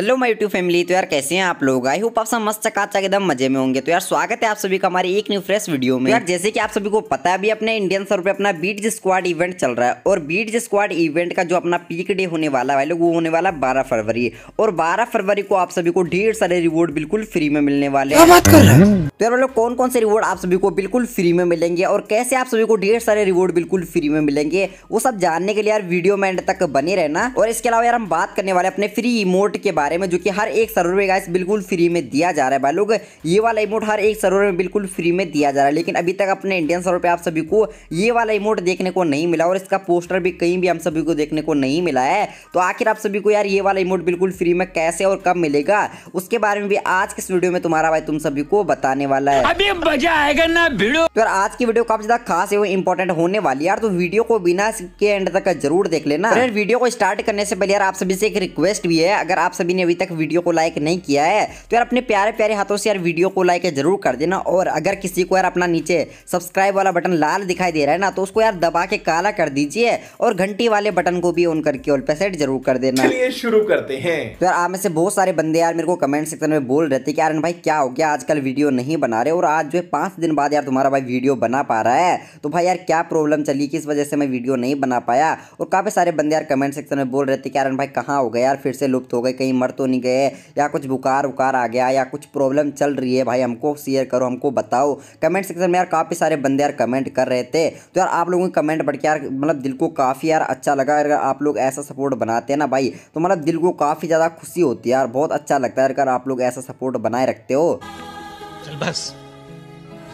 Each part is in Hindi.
हेलो माय यूट्यूब फैमिली तो यार कैसे हैं आप लोग आई होप आप सब मस्त चकाचक एकदम मजे में होंगे तो यार स्वागत है आप सभी का हमारी एक न्यू फ्रेश वीडियो में तो यार जैसे कि आप सभी को पता है अभी अपने इंडियन सर पे अपना बीट स्क्वाड इवेंट चल रहा है और बीट स्क्वाड इवेंट का जो अपना पीक डे होने वाला है वो होने वाला है बारह फरवरी और बारह फरवरी को आप सभी को ढेर सारे रिवॉर्ड बिल्कुल फ्री में मिलने वाले तो यार बोलो कौन कौन से रिवॉर्ड आप सभी को बिल्कुल फ्री में मिलेंगे और कैसे आप सभी को ढेर सारे रिवॉर्ड बिल्कुल फ्री में मिलेंगे वो सब जानने के लिए यार वीडियो में एंड तक बने रहना और इसके अलावा यार हम बात करने वाले अपने फ्री इमोट के बारे बारे में जो कि हर एक सर्वर में गाइस बिल्कुल फ्री में दिया जा रहा है भाई लोग ये वाला इमोट हर एक सर्वर में बिल्कुल फ्री में दिया जा रहा है लेकिन अभी तक अपने इंडियन सर्वर पर आप सभी को ये वाला इमोट देखने को नहीं मिला और इसका पोस्टर भी कहीं भी हम सभी को देखने को नहीं मिला है तो आखिर आप सभी को यार ये वाला इमोट बिल्कुल फ्री में कैसे और कब मिलेगा उसके बारे में भी आज के इस वीडियो में तुम्हारा भाई तुम सभी को बताने वाला है अभी मजा आएगा ना वीडियो तो यार आज की वीडियो काफी ज्यादा खास एवं इंपॉर्टेंट होने वाली यार तो वीडियो को बिना के एंड तक जरूर देख लेना वीडियो को स्टार्ट करने से पहले यार आप सभी से एक रिक्वेस्ट भी है अगर आप सभी सभी ने अभी तक वीडियो को लाइक नहीं किया है तो यार अपने प्यारे प्यारे हाथों से यार वीडियो को लाइक जरूर कर देना और अगर किसी को यार अपना नीचे सब्सक्राइब वाला बटन लाल दिखाई दे रहा है ना तो उसको यार दबा के काला कर दीजिए और घंटी वाले बटन को भी ऑन करके ऑल पे सेट जरूर कर देना शुरू करते हैं तो यार आप में से बहुत सारे बंदे यार मेरे को कमेंट सेक्शन में बोल रहे थे कि यार भाई क्या हो गया आजकल वीडियो नहीं बना रहे और आज जो है पांच दिन बाद यार तुम्हारा भाई वीडियो बना पा रहा है तो भाई यार क्या प्रॉब्लम चली किस वजह से मैं वीडियो नहीं बना पाया और काफ़ी सारे बंदे यार कमेंट सेक्शन में बोल रहे थे कि यार भाई कहाँ हो गए यार फिर से लुप्त हो गए कहीं मर तो नहीं गए या कुछ बुखार वुकार आ गया या कुछ प्रॉब्लम चल रही है भाई हमको शेयर करो हमको बताओ कमेंट सेक्शन में यार काफ़ी सारे बंदे यार कमेंट कर रहे थे तो यार आप लोगों के कमेंट पढ़ के यार मतलब दिल को काफ़ी यार अच्छा लगा अगर आप लोग ऐसा सपोर्ट बनाते हैं ना भाई तो मतलब दिल को काफ़ी ज़्यादा खुशी होती है यार बहुत अच्छा लगता है अगर आप लोग ऐसा सपोर्ट बनाए रखते हो चल बस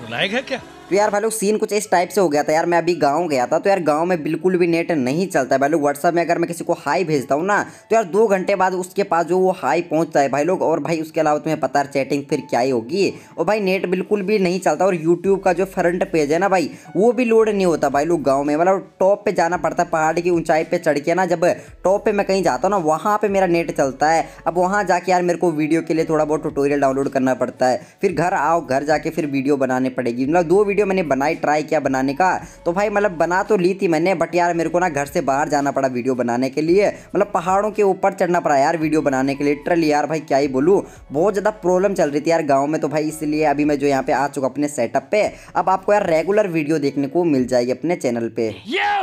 रुलाएगा क्या तो यार भाई लोग सीन कुछ इस टाइप से हो गया था यार मैं अभी गांव गया था तो यार गांव में बिल्कुल भी नेट नहीं चलता है भाई लोग व्हाट्सअप में अगर मैं किसी को हाई भेजता हूँ ना तो यार दो घंटे बाद उसके पास जो वो हाई पहुँचता है भाई लोग और भाई उसके अलावा तुम्हें पता है चैटिंग फिर क्या ही होगी और भाई नेट बिल्कुल भी नहीं चलता और यूट्यूब का जो फ्रंट पेज है ना भाई वो भी लोड नहीं होता भाई लोग गाँव में मतलब टॉप पर जाना पड़ता है पहाड़ की ऊंचाई पर चढ़ के ना जब टॉप पर मैं कहीं जाता हूँ ना वहाँ पर मेरा नेट चलता है अब वहाँ जाके यार मेरे को वीडियो के लिए थोड़ा बहुत टूटोरियल डाउनलोड करना पड़ता है फिर घर आओ घर जाके फिर वीडियो बनाने पड़ेगी मतलब दो वीडियो मैंने बनाई ट्राई किया बनाने का तो भाई मतलब बना तो ली थी मैंने बट यार मेरे को ना घर से बाहर जाना पड़ा वीडियो बनाने के लिए मतलब पहाड़ों के ऊपर चढ़ना पड़ा यार वीडियो बनाने के लिए लिटरली यार भाई क्या ही बोलूँ बहुत ज़्यादा प्रॉब्लम चल रही थी यार गाँव में तो भाई इसलिए अभी मैं जो यहाँ पे आ चुका अपने सेटअप पे अब आपको यार रेगुलर वीडियो देखने को मिल जाएगी अपने चैनल पे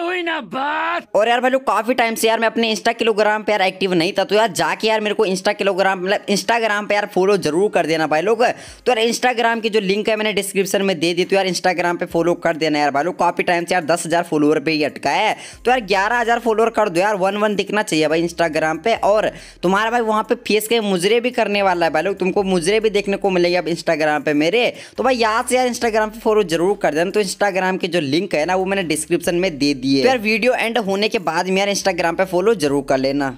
हुई ना बात और यार भाई काफी टाइम से यार मैं अपने इंस्टा किलोग्राम पे यार एक्टिव नहीं था तो यार जाके यार मेरे को इंस्टा किलोग्राम मतलब इंस्टाग्राम पे यार फॉलो जरूर कर देना भाई लोग तो यार इंस्टाग्राम की जो लिंक है मैंने डिस्क्रिप्शन में दे दी तो यार इंस्टाग्राम पे फॉलो कर देना यार भाई काफ़ी टाइम से यार दस हज़ार फॉलोअर पे ही अटका है तो यार ग्यारह हज़ार फॉलोअर कर दो यार वन वन दिखना चाहिए भाई इंस्टाग्राम पे और तुम्हारा भाई वहाँ पे फेस के मुजरे भी करने वाला है भाई तुमको मुजरे भी देखने को मिलेगी अब इंस्टाग्राम पे मेरे तो भाई याद से यार इंस्टाग्राम पे फॉलो जरूर कर देना तो इंस्टाग्राम की जो लिंक है ना वो मैंने डिस्क्रिप्शन में दे दी है तो यार वीडियो एंड होने के बाद में यार इंस्टाग्राम पे फॉलो जरूर कर लेना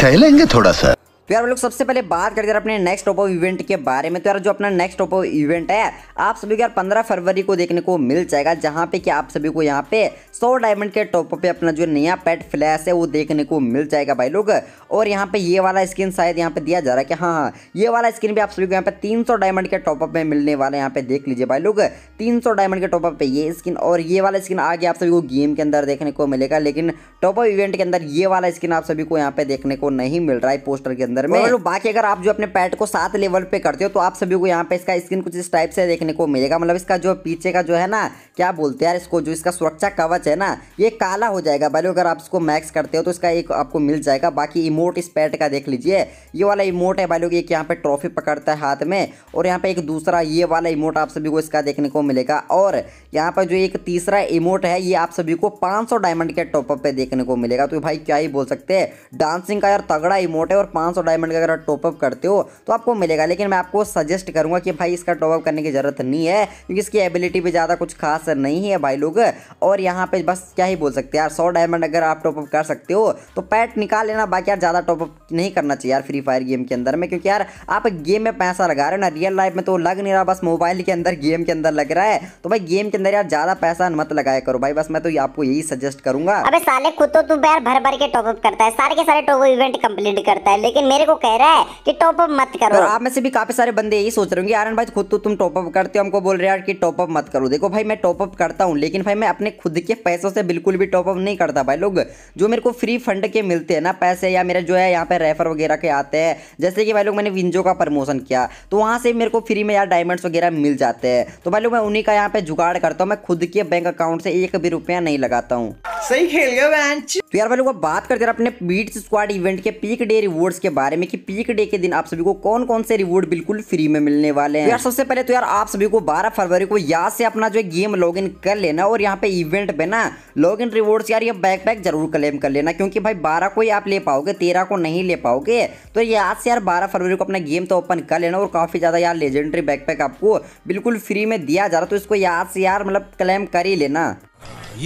सह लेंगे थोड़ा सा तो यार हम लोग सबसे पहले बात करते हैं अपने नेक्स्ट ओपो इवेंट के बारे में तो यार जो अपना नेक्स्ट ओपो इवेंट है आप सभी को यार पंद्रह फरवरी को देखने को मिल जाएगा जहाँ पे कि आप सभी को यहाँ पे 100 डायमंड के टॉप पे अपना जो नया पेट फ्लैश है वो देखने को मिल जाएगा भाई लोग और यहाँ पे ये वाला स्किन शायद यहाँ पे दिया जा रहा है कि हाँ हाँ ये वाला स्क्रीन भी आप सभी को यहाँ पे तीन डायमंड के टॉपअप में मिलने वाला यहाँ पे देख लीजिए भाई लोग तीन डायमंड के टॉपअप पे ये स्किन और ये वाला स्किन आगे आप सभी को गेम के अंदर देखने को मिलेगा लेकिन टॉपअप इवेंट के अंदर ये वाला स्किन आप सभी को यहाँ पे देखने को नहीं मिल रहा है पोस्टर के अंदर अंदर में और बाकी अगर आप जो अपने पैट को सात लेवल पे करते हो तो आप सभी को यहाँ पे इसका स्किन कुछ इस टाइप से देखने को मिलेगा मतलब इसका जो पीछे का जो है ना क्या बोलते हैं यार इसको जो इसका सुरक्षा कवच है ना ये काला हो जाएगा भाई अगर आप इसको मैक्स करते हो तो इसका एक आपको मिल जाएगा बाकी इमोट इस पैट का देख लीजिए ये वाला इमोट है भाई एक यहाँ पे ट्रॉफी पकड़ता है हाथ में और यहाँ पे एक दूसरा ये वाला इमोट आप सभी को इसका देखने को मिलेगा और यहाँ पर जो एक तीसरा इमोट है ये आप सभी को 500 डायमंड के टॉपअप पे देखने को मिलेगा तो भाई क्या ही बोल सकते हैं डांसिंग का यार तगड़ा इमोट है और 500 डायमंड का अगर टॉपअप करते हो तो आपको मिलेगा लेकिन मैं आपको सजेस्ट करूंगा कि भाई इसका टॉपअप करने की ज़रूरत नहीं है क्योंकि इसकी एबिलिटी भी ज़्यादा कुछ खास नहीं है भाई लोग और यहाँ पर बस क्या ही बोल सकते हैं यार सौ डायमंड अगर आप टॉपअप कर सकते हो तो पैट निकाल लेना बाकी यार ज़्यादा टॉपअप नहीं करना चाहिए यार फ्री फायर गेम के अंदर में क्योंकि यार आप गेम में पैसा लगा रहे हो ना रियल लाइफ में तो लग नहीं रहा बस मोबाइल के अंदर गेम के अंदर लग रहा है तो भाई गेम के अंदर यार ज़्यादा पैसा मत लगाया करो भाई बस मैं तो आपको यही सजेस्ट करूंगा अबे साले खुद तो तू यार भर भर के टॉपअप करता है सारे के सारे टॉपअप इवेंट कंप्लीट करता है लेकिन मेरे को कह रहा है कि टॉप अप मत करो आप में से भी काफी सारे बंदे यही सोच रहे होंगे आरन भाई खुद तो तुम टॉप अप करते हो हमको बोल रहे यार कि टॉप अप मत करो देखो भाई मैं टॉप अप करता हूँ लेकिन भाई मैं अपने खुद के पैसों से बिल्कुल भी टॉप अप नहीं करता भाई लोग जो मेरे को फ्री फंड के मिलते हैं ना पैसे या मेरे जो है यहाँ पे रेफर वगैरह के आते हैं जैसे कि भाई लोग मैंने विंजो का प्रमोशन किया तो वहाँ से मेरे को फ्री में यार डायमंड्स वगैरह मिल जाते हैं तो भाई लोग मैं उन्हीं का यहाँ पे जुगाड़ करता हूँ मैं खुद के बैंक अकाउंट से एक भी रुपया नहीं लगाता हूँ सही खेल गया तो यार भाई लोग बात करते हैं अपने बीट स्क्वाड इवेंट के पीक डे रिवॉर्ड्स के बारे बारे में कि पीक डे के दिन आप सभी को कौन कौन से रिवॉर्ड बिल्कुल फ्री में मिलने वाले हैं तो यार सबसे पहले तो यार आप सभी को 12 फरवरी को यहाँ से अपना जो है गेम लॉगिन कर लेना और यहाँ पे इवेंट पे ना लॉग इन रिवॉर्ड यार ये बैक पैक जरूर क्लेम कर लेना क्योंकि भाई बारह को ही आप ले पाओगे तेरह को नहीं ले पाओगे तो यहाँ से यार बारह फरवरी को अपना गेम तो ओपन कर लेना और काफी ज्यादा यार लेजेंडरी बैक आपको बिल्कुल फ्री में दिया जा रहा तो इसको यहाँ से यार मतलब क्लेम कर ही लेना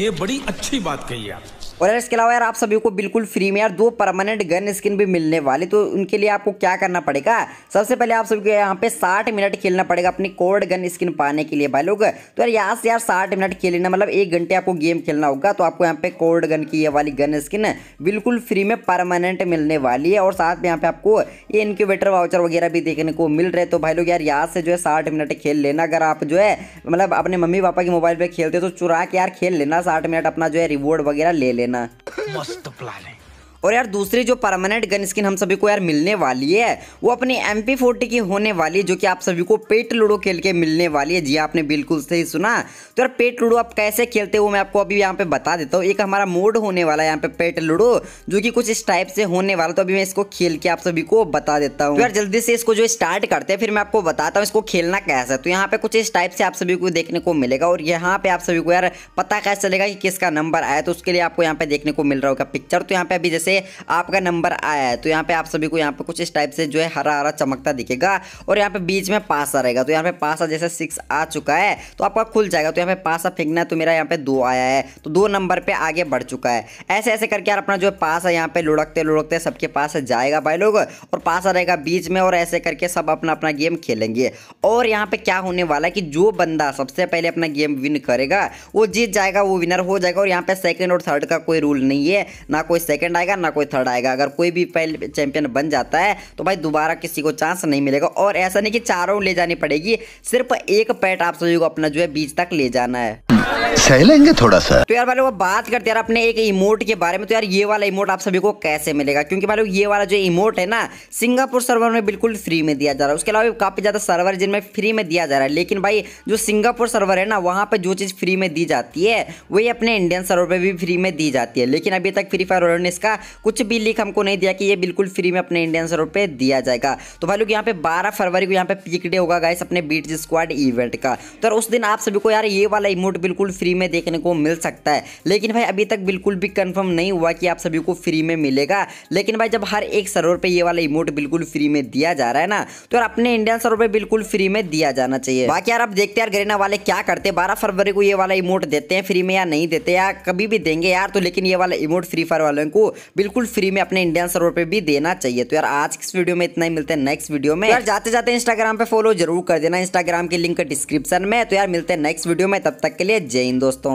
ये बड़ी अच्छी बात कही आप और यार इसके अलावा यार आप सभी को बिल्कुल फ्री में यार दो परमानेंट गन स्किन भी मिलने वाली तो उनके लिए आपको क्या करना पड़ेगा सबसे पहले आप सभी को यहाँ पे साठ मिनट खेलना पड़ेगा अपनी कोल्ड गन स्किन पाने के लिए भाई लोग तो यार यहाँ से यार साठ मिनट खेलना मतलब एक घंटे आपको गेम खेलना होगा तो आपको यहाँ पे कोल्ड गन की ये वाली गन स्किन बिल्कुल फ्री में परमानेंट मिलने वाली है और साथ में यहाँ पे आपको ये इनक्यूबेटर वाउचर वगैरह भी देखने को मिल रहे तो भाई लोग यार यहाँ से जो है साठ मिनट खेल लेना अगर आप जो है मतलब अपने मम्मी पापा के मोबाइल पर खेलते हो तो चुरा के यार खेल लेना साठ मिनट अपना जो है रिवॉर्ड वगैरह ले लेना लेना मस्त प्लान है और यार दूसरी जो परमानेंट गन स्किन हम सभी को यार मिलने वाली है वो अपनी एम पी की होने वाली है जो कि आप सभी को पेट लूडो खेल के मिलने वाली है जी हाँ, आपने बिल्कुल सही सुना तो यार पेट लूडो आप कैसे खेलते हो मैं आपको अभी यहाँ पे बता देता हूँ एक हमारा मोड होने वाला है यहाँ पे पेट लूडो जो कि कुछ इस टाइप से होने वाला तो अभी मैं इसको खेल के आप सभी को बता देता हूँ तो यार जल्दी से इसको जो स्टार्ट करते हैं फिर मैं आपको बताता हूँ इसको खेलना कैसे तो यहाँ पे कुछ इस टाइप से आप सभी को देखने को मिलेगा और यहाँ पे आप सभी को यार पता कैसे चलेगा कि किसका नंबर आया तो उसके लिए आपको यहाँ पे देखने को मिल रहा होगा पिक्चर तो यहाँ पे अभी जैसे से आपका नंबर आया है तो यहाँ पे आप सभी को यहाँ पे कुछ इस टाइप से जो है हरा हरा चमकता दिखेगा और यहाँ पे बीच में पासा रहेगा तो यहाँ पे पासा जैसे सिक्स आ चुका है तो आपका खुल जाएगा तो यहाँ पे पासा फेंकना है तो मेरा यहाँ पे दो आया है तो दो नंबर पर आगे बढ़ चुका है ऐसे ऐसे करके यार अपना जो पास है यहाँ पे लुढ़कते लुढ़कते सबके पास जाएगा भाई लोग और पासा रहेगा बीच में और ऐसे करके सब अपना अपना गेम खेलेंगे और यहाँ पे क्या होने वाला है कि जो बंदा सबसे पहले अपना गेम विन करेगा वो जीत जाएगा वो विनर हो जाएगा और यहाँ पे सेकंड और थर्ड का कोई रूल नहीं है ना कोई सेकंड आएगा ना कोई थर्ड आएगा अगर कोई भी पहले चैंपियन बन जाता है तो भाई दोबारा किसी को चांस नहीं मिलेगा और ऐसा नहीं कि चारों ले जानी पड़ेगी सिर्फ एक पैट आप सभी को अपना जो है बीच तक ले जाना है सहलेंगे थोड़ा सा तो यार भाई वो बात करते यार अपने एक इमोट के बारे में तो यार ये वाला इमोट आप सभी को कैसे मिलेगा क्योंकि भाई लोग ये वाला जो इमोट है ना सिंगापुर सर्वर में बिल्कुल फ्री में दिया जा रहा है उसके अलावा काफी ज्यादा सर्वर जिनमें फ्री में दिया जा रहा है लेकिन भाई जो सिंगापुर सर्वर है ना वहाँ पे जो चीज फ्री में दी जाती है वही अपने इंडियन सर्वर पर भी फ्री में दी जाती है लेकिन अभी तक फ्री फायर ने इसका कुछ भी लिख हमको नहीं दिया कि ये बिल्कुल फ्री में अपने इंडियन सर्वर पर दिया जाएगा तो भाई लोग यहाँ पे बारह फरवरी को यहाँ पे पीक डे होगा गाइस अपने बीट स्क्वाड इवेंट का तो उस दिन आप सभी को यार ये वाला इमोट बिल्कुल फ्री फ्री में देखने को मिल सकता है लेकिन भाई अभी तक बिल्कुल भी कंफर्म नहीं हुआ कि आप सभी को फ्री में मिलेगा लेकिन भाई जब हर एक सरोवर पे ये वाला इमोट बिल्कुल फ्री में दिया जा रहा है ना तो यार अपने इंडियन सरोवर पे बिल्कुल फ्री में दिया जाना चाहिए बाकी यार आप देखते यार गरीना वाले क्या करते बारह फरवरी को ये वाला इमोट देते हैं फ्री में या नहीं देते या कभी भी देंगे यार तो लेकिन ये वाला इमोट फ्री फायर वालों को बिल्कुल फ्री में अपने इंडियन सरोवर पे भी देना चाहिए तो यार आज इस वीडियो में इतना ही मिलते हैं नेक्स्ट वीडियो में तो यार जाते जाते इंस्टाग्राम पे फॉलो जरूर कर देना इंस्टाग्राम के लिंक डिस्क्रिप्शन में तो यार मिलते हैं नेक्स्ट वीडियो में तब तक के लिए जय dos